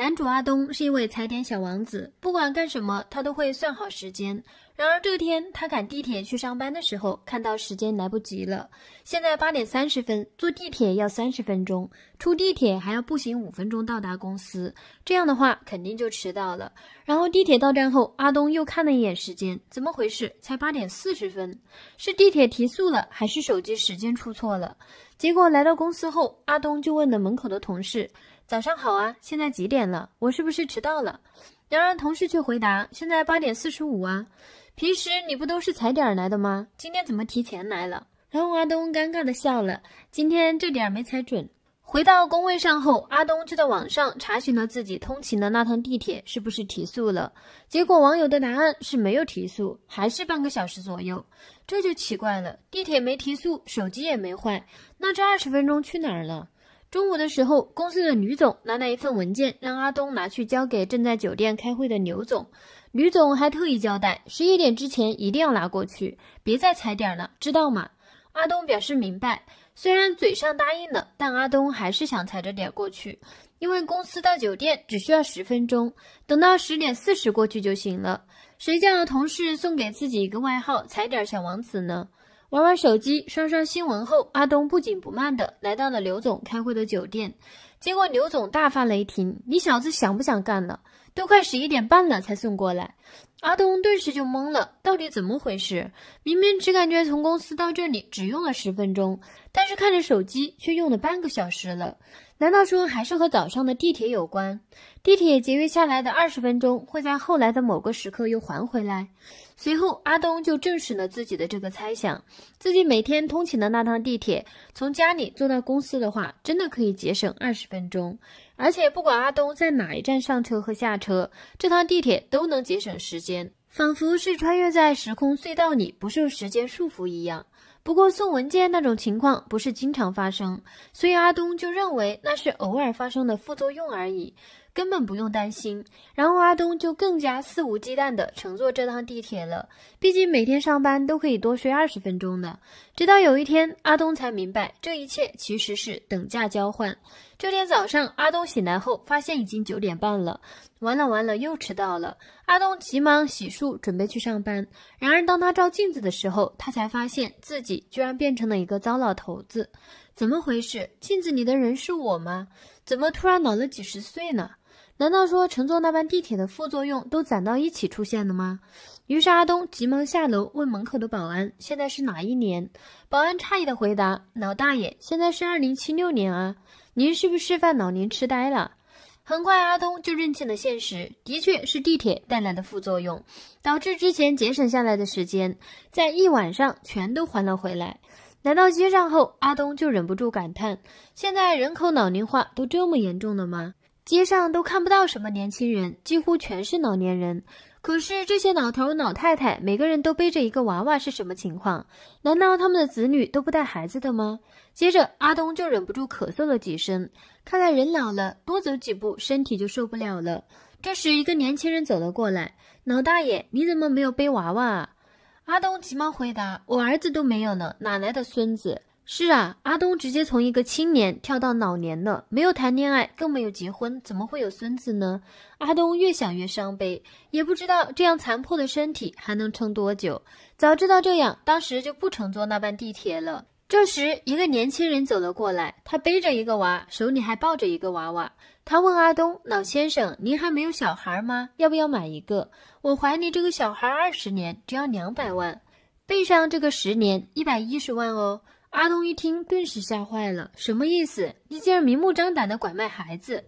男主阿东是一位踩点小王子，不管干什么他都会算好时间。然而这天他赶地铁去上班的时候，看到时间来不及了。现在八点三十分，坐地铁要三十分钟，出地铁还要步行五分钟到达公司。这样的话肯定就迟到了。然后地铁到站后，阿东又看了一眼时间，怎么回事？才八点四十分，是地铁提速了，还是手机时间出错了？结果来到公司后，阿东就问了门口的同事。早上好啊，现在几点了？我是不是迟到了？然而同事却回答：“现在八点四十五啊。平时你不都是踩点儿来的吗？今天怎么提前来了？”然后阿东尴尬的笑了：“今天这点没踩准。”回到工位上后，阿东就在网上查询了自己通勤的那趟地铁是不是提速了。结果网友的答案是没有提速，还是半个小时左右。这就奇怪了，地铁没提速，手机也没坏，那这二十分钟去哪儿了？中午的时候，公司的吕总拿来一份文件，让阿东拿去交给正在酒店开会的刘总。吕总还特意交代，十一点之前一定要拿过去，别再踩点儿了，知道吗？阿东表示明白，虽然嘴上答应了，但阿东还是想踩着点儿过去，因为公司到酒店只需要十分钟，等到十点四十过去就行了。谁叫同事送给自己一个外号“踩点小王子”呢？玩玩手机，刷刷新闻后，阿东不紧不慢的来到了刘总开会的酒店。结果刘总大发雷霆：“你小子想不想干了？都快十一点半了才送过来！”阿东顿时就懵了，到底怎么回事？明明只感觉从公司到这里只用了十分钟，但是看着手机却用了半个小时了。难道说还是和早上的地铁有关？地铁节约下来的二十分钟，会在后来的某个时刻又还回来？随后，阿东就证实了自己的这个猜想：自己每天通勤的那趟地铁，从家里坐到公司的话，真的可以节省二十分钟。而且，不管阿东在哪一站上车和下车，这趟地铁都能节省时间，仿佛是穿越在时空隧道里，不受时间束缚一样。不过，送文件那种情况不是经常发生，所以阿东就认为那是偶尔发生的副作用而已。根本不用担心，然后阿东就更加肆无忌惮地乘坐这趟地铁了。毕竟每天上班都可以多睡二十分钟的。直到有一天，阿东才明白这一切其实是等价交换。这天早上，阿东醒来后发现已经九点半了，完了完了，又迟到了。阿东急忙洗漱，准备去上班。然而当他照镜子的时候，他才发现自己居然变成了一个糟老头子。怎么回事？镜子里的人是我吗？怎么突然老了几十岁呢？难道说乘坐那班地铁的副作用都攒到一起出现了吗？于是阿东急忙下楼问门口的保安：“现在是哪一年？”保安诧异的回答：“老大爷，现在是二零七六年啊！您是不是犯老年痴呆了？”很快，阿东就认清了现实，的确是地铁带来的副作用，导致之前节省下来的时间，在一晚上全都还了回来。来到街上后，阿东就忍不住感叹：“现在人口老龄化都这么严重了吗？”街上都看不到什么年轻人，几乎全是老年人。可是这些老头老太太，每个人都背着一个娃娃，是什么情况？难道他们的子女都不带孩子的吗？接着，阿东就忍不住咳嗽了几声。看来人老了，多走几步身体就受不了了。这时，一个年轻人走了过来：“老大爷，你怎么没有背娃娃？”啊？阿东急忙回答：“我儿子都没有呢，哪来的孙子？”是啊，阿东直接从一个青年跳到老年了，没有谈恋爱，更没有结婚，怎么会有孙子呢？阿东越想越伤悲，也不知道这样残破的身体还能撑多久。早知道这样，当时就不乘坐那班地铁了。这时，一个年轻人走了过来，他背着一个娃，手里还抱着一个娃娃。他问阿东：“老先生，您还没有小孩吗？要不要买一个？我怀里这个小孩二十年只要两百万，背上这个十年一百一十万哦。”阿东一听，顿时吓坏了。什么意思？你竟然明目张胆的拐卖孩子？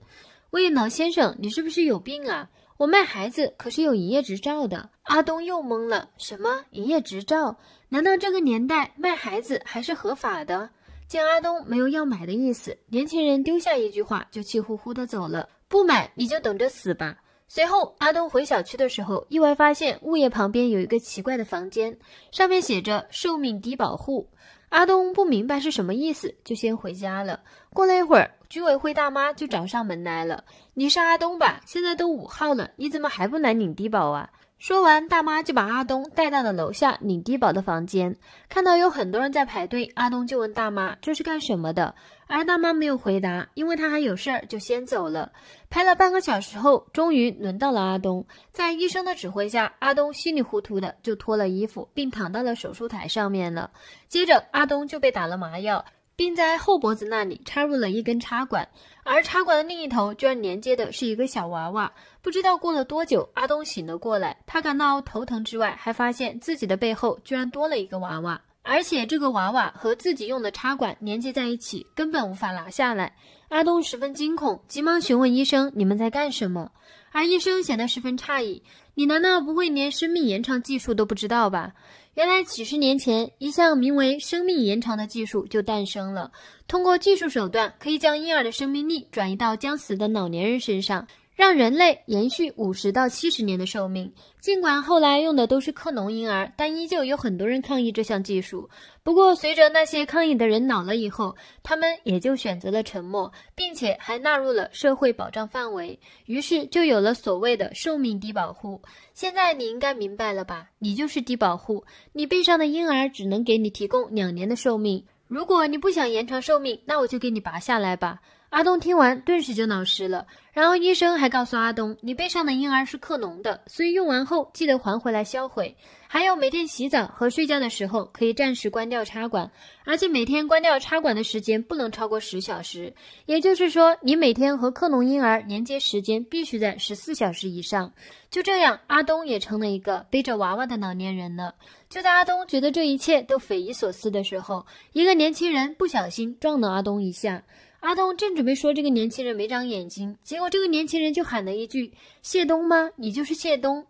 喂，老先生，你是不是有病啊？我卖孩子可是有营业执照的。阿东又懵了。什么营业执照？难道这个年代卖孩子还是合法的？见阿东没有要买的意思，年轻人丢下一句话，就气呼呼的走了。不买，你就等着死吧。随后，阿东回小区的时候，意外发现物业旁边有一个奇怪的房间，上面写着“寿命低保户”。阿东不明白是什么意思，就先回家了。过了一会儿，居委会大妈就找上门来了：“你是阿东吧？现在都五号了，你怎么还不来领低保啊？”说完，大妈就把阿东带到了楼下领低保的房间。看到有很多人在排队，阿东就问大妈：“这是干什么的？”而大妈没有回答，因为她还有事儿，就先走了。排了半个小时后，终于轮到了阿东。在医生的指挥下，阿东稀里糊涂的就脱了衣服，并躺到了手术台上面了。接着，阿东就被打了麻药。并在后脖子那里插入了一根插管，而插管的另一头居然连接的是一个小娃娃。不知道过了多久，阿东醒了过来，他感到头疼之外，还发现自己的背后居然多了一个娃娃，而且这个娃娃和自己用的插管连接在一起，根本无法拿下来。阿东十分惊恐，急忙询问医生：“你们在干什么？”而医生显得十分诧异：“你难道不会连生命延长技术都不知道吧？”原来，几十年前，一项名为“生命延长”的技术就诞生了。通过技术手段，可以将婴儿的生命力转移到将死的老年人身上。让人类延续五十到七十年的寿命。尽管后来用的都是克隆婴儿，但依旧有很多人抗议这项技术。不过，随着那些抗议的人老了以后，他们也就选择了沉默，并且还纳入了社会保障范围。于是，就有了所谓的寿命低保户。现在你应该明白了吧？你就是低保户，你背上的婴儿只能给你提供两年的寿命。如果你不想延长寿命，那我就给你拔下来吧。阿东听完，顿时就恼湿了。然后医生还告诉阿东，你背上的婴儿是克隆的，所以用完后记得还回来销毁。还有每天洗澡和睡觉的时候可以暂时关掉插管，而且每天关掉插管的时间不能超过十小时，也就是说你每天和克隆婴儿连接时间必须在十四小时以上。就这样，阿东也成了一个背着娃娃的老年人了。就在阿东觉得这一切都匪夷所思的时候，一个年轻人不小心撞了阿东一下。阿东正准备说这个年轻人没长眼睛，结果这个年轻人就喊了一句：“谢东吗？你就是谢东？”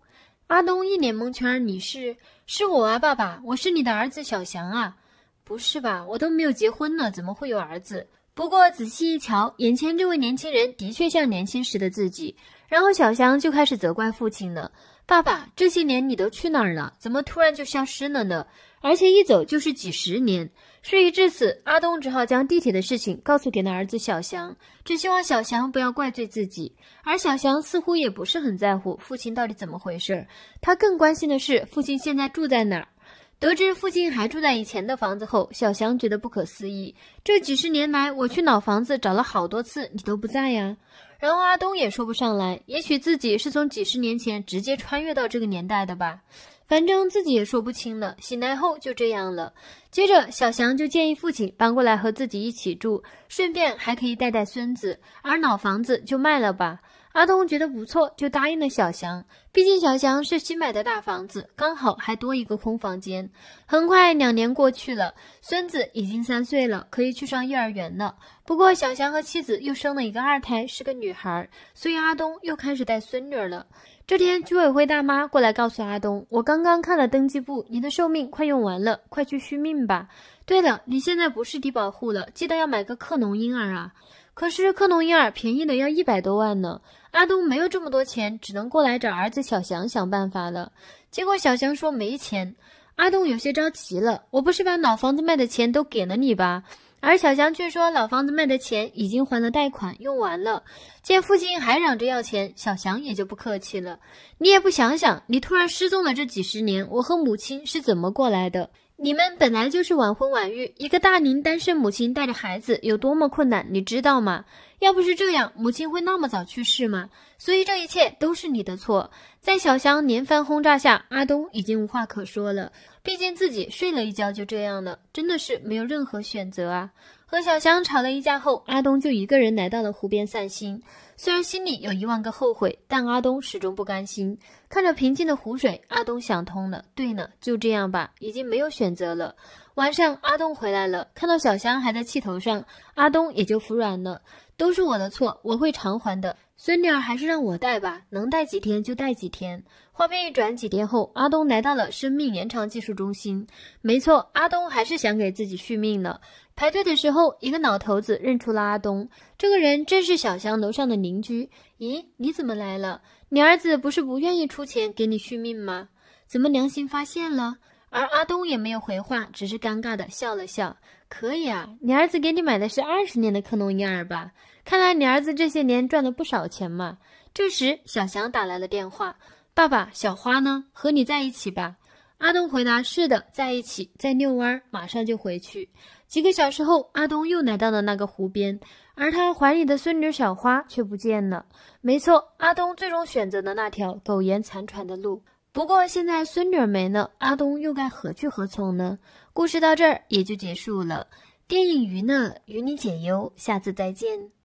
阿东一脸蒙圈：“你是？是我啊，爸爸，我是你的儿子小翔啊！”不是吧？我都没有结婚呢，怎么会有儿子？不过仔细一瞧，眼前这位年轻人的确像年轻时的自己。然后小翔就开始责怪父亲了：“爸爸，这些年你都去哪儿了？怎么突然就消失了呢？”而且一走就是几十年。事已至此，阿东只好将地铁的事情告诉给了儿子小祥，只希望小祥不要怪罪自己。而小祥似乎也不是很在乎父亲到底怎么回事，他更关心的是父亲现在住在哪儿。得知父亲还住在以前的房子后，小祥觉得不可思议。这几十年来，我去老房子找了好多次，你都不在呀。然后阿东也说不上来，也许自己是从几十年前直接穿越到这个年代的吧。反正自己也说不清了，醒来后就这样了。接着，小祥就建议父亲搬过来和自己一起住，顺便还可以带带孙子，而老房子就卖了吧。阿东觉得不错，就答应了小祥。毕竟小祥是新买的大房子，刚好还多一个空房间。很快，两年过去了，孙子已经三岁了，可以去上幼儿园了。不过，小翔和妻子又生了一个二胎，是个女孩，所以阿东又开始带孙女了。这天，居委会大妈过来告诉阿东：“我刚刚看了登记簿，你的寿命快用完了，快去续命吧。对了，你现在不是低保户了，记得要买个克隆婴儿啊。”可是克隆婴儿便宜的要一百多万呢，阿东没有这么多钱，只能过来找儿子小翔想办法了。结果小翔说没钱，阿东有些着急了：“我不是把老房子卖的钱都给了你吧？”而小祥却说，老房子卖的钱已经还了贷款，用完了。见父亲还嚷着要钱，小祥也就不客气了。你也不想想，你突然失踪了这几十年，我和母亲是怎么过来的？你们本来就是晚婚晚育，一个大龄单身母亲带着孩子有多么困难，你知道吗？要不是这样，母亲会那么早去世吗？所以这一切都是你的错。在小祥连番轰炸下，阿东已经无话可说了。毕竟自己睡了一觉就这样了，真的是没有任何选择啊！和小香吵了一架后，阿东就一个人来到了湖边散心。虽然心里有一万个后悔，但阿东始终不甘心。看着平静的湖水，阿东想通了：对呢，就这样吧，已经没有选择了。晚上，阿东回来了，看到小香还在气头上，阿东也就服软了。都是我的错，我会偿还的。孙女儿还是让我带吧，能带几天就带几天。画面一转，几天后，阿东来到了生命延长技术中心。没错，阿东还是想给自己续命呢。排队的时候，一个老头子认出了阿东，这个人正是小香楼上的邻居。咦，你怎么来了？你儿子不是不愿意出钱给你续命吗？怎么良心发现了？而阿东也没有回话，只是尴尬的笑了笑。可以啊，你儿子给你买的是二十年的克隆婴儿吧？看来你儿子这些年赚了不少钱嘛。这时，小翔打来了电话：“爸爸，小花呢？和你在一起吧。”阿东回答：“是的，在一起，在遛弯，马上就回去。”几个小时后，阿东又来到了那个湖边，而他怀里的孙女小花却不见了。没错，阿东最终选择了那条苟延残喘的路。不过现在孙女没了，阿东又该何去何从呢？故事到这儿也就结束了。电影娱乐与你解忧，下次再见。